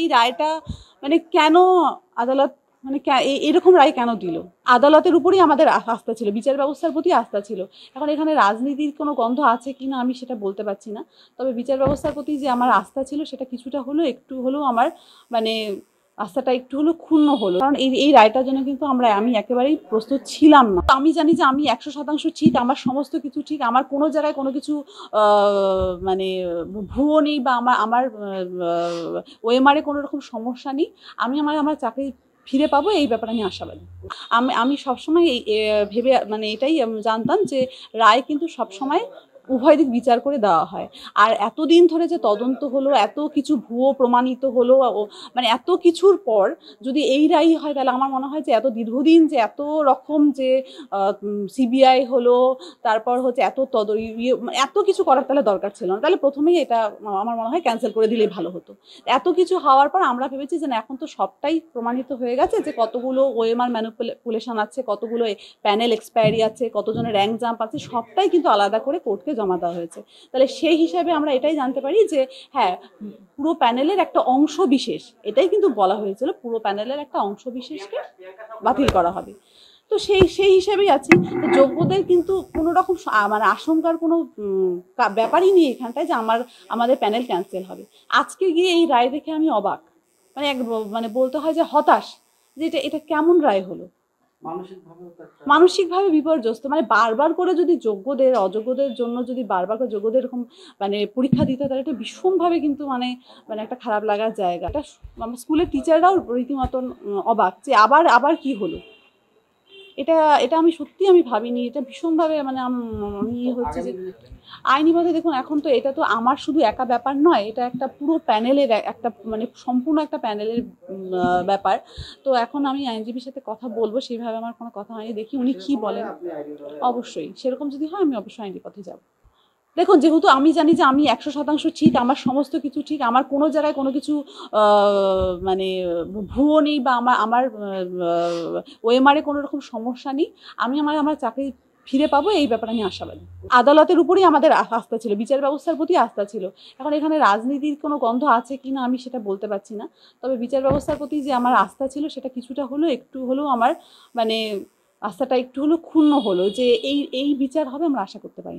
এই রায়টা মানে কেন আদালত মানে এরকম রায় কেন দিল আদালতের উপরেই আমাদের আস্থা ছিল বিচার ব্যবস্থার প্রতি আস্থা ছিল এখন এখানে রাজনীতির কোনো গন্ধ আছে কি না আমি সেটা বলতে পারছি না তবে বিচার ব্যবস্থার প্রতি যে আমার আস্থা ছিল সেটা কিছুটা হলেও একটু হলেও আমার মানে রাস্তাটা একটু হলো ক্ষুণ্ণ হলো কারণ এই এই রায়টার জন্য কিন্তু আমরা আমি একেবারেই প্রস্তুত ছিলাম না আমি জানি যে আমি একশো শতাংশ ঠিক আমার সমস্ত কিছু ঠিক আমার কোনো জায়গায় কোনো কিছু মানে ভুয়ো নেই বা আমার আমার ওএমআরে কোনো রকম সমস্যা নেই আমি আমার আমার চাকরি ফিরে পাবো এই ব্যাপারে আমি আশাবাদী আমি আমি সবসময় ভেবে মানে এটাই জানতাম যে রায় কিন্তু সবসময় উভয় দিক বিচার করে দেওয়া হয় আর এতদিন ধরে যে তদন্ত হলো এত কিছু ভুয়ো প্রমাণিত হলো মানে এত কিছুর পর যদি এই রায় হয় তাহলে আমার মনে হয় যে এত দীর্ঘদিন যে এত রকম যে সিবিআই হলো তারপর হচ্ছে এত তদ ইয়ে, মানে এত কিছু করার তাহলে দরকার ছিল না তাহলে প্রথমেই এটা আমার মনে হয় ক্যান্সেল করে দিলেই ভালো হতো এত কিছু হওয়ার পর আমরা ভেবেছি যে না এখন তো সবটাই প্রমাণিত হয়ে গেছে যে কতগুলো ওএমআর ম্যানুপুলেশন আছে কতগুলো প্যানেল এক্সপায়ারি আছে কতজনের র্যাঙ্ক জাম্প আছে সবটাই কিন্তু আলাদা করে কোর্টকে জমা দেওয়া হয়েছে তাহলে সেই হিসাবে আমরা এটাই জানতে পারি যে হ্যাঁ পুরো প্যানেলের একটা অংশ বিশেষ এটাই কিন্তু বলা হয়েছিল পুরো প্যানেলের একটা অংশ বিশেষকে বাতিল করা হবে তো সেই সেই হিসেবেই আছি তো যোগ্যদের কিন্তু কোনো রকম মানে আশঙ্কার কোনো ব্যাপারই নেই এখানটায় যে আমার আমাদের প্যানেল ক্যান্সেল হবে আজকে গিয়ে এই রায় দেখে আমি অবাক মানে এক মানে বলতে হয় যে হতাশ যে এটা এটা কেমন রায় হলো মানসিকভাবে বিপর্যস্ত মানে বারবার করে যদি যোগ্যদের অযোগ্যদের জন্য যদি বারবার করে যোগ্যদের এরকম মানে পরীক্ষা দিতে তাহলে এটা ভীষণভাবে কিন্তু মানে মানে একটা খারাপ লাগার জায়গা একটা স্কুলের টিচাররাও রীতিমতন অবাক যে আবার আবার কি হলো এটা এটা আমি সত্যি আমি ভাবিনি এটা ভীষণভাবে মানে আমি ইয়ে হচ্ছে যে আইনি পথে দেখুন এখন তো এটা তো আমার শুধু একা ব্যাপার নয় এটা একটা পুরো প্যানেলের একটা মানে সম্পূর্ণ একটা প্যানেলের ব্যাপার তো এখন আমি আইনজীবীর সাথে কথা বলবো সেইভাবে আমার কোনো কথা হয়নি দেখি উনি কি বলেন অবশ্যই সেরকম যদি হয় আমি অবশ্যই আইনি পথে যাবো দেখুন যেহেতু আমি জানি যে আমি একশো শতাংশ ঠিক আমার সমস্ত কিছু ঠিক আমার কোনো জায়গায় কোনো কিছু মানে ভুয়ো নেই বা আমার আমার ওয়েমারে কোনো রকম সমস্যা নেই আমি আমার আমার চাকরি ফিরে পাবো এই ব্যাপারে আমি আশাবাদী আদালতের উপরেই আমাদের আস্থা ছিল বিচার ব্যবস্থার প্রতি আস্থা ছিল এখন এখানে রাজনীতির কোনো গন্ধ আছে কি না আমি সেটা বলতে পারছি না তবে বিচার ব্যবস্থার প্রতি যে আমার আস্থা ছিল সেটা কিছুটা হলেও একটু হলেও আমার মানে আস্থাটা একটু হলেও ক্ষুণ্ণ হলো যে এই এই বিচার হবে আমরা আশা করতে পারি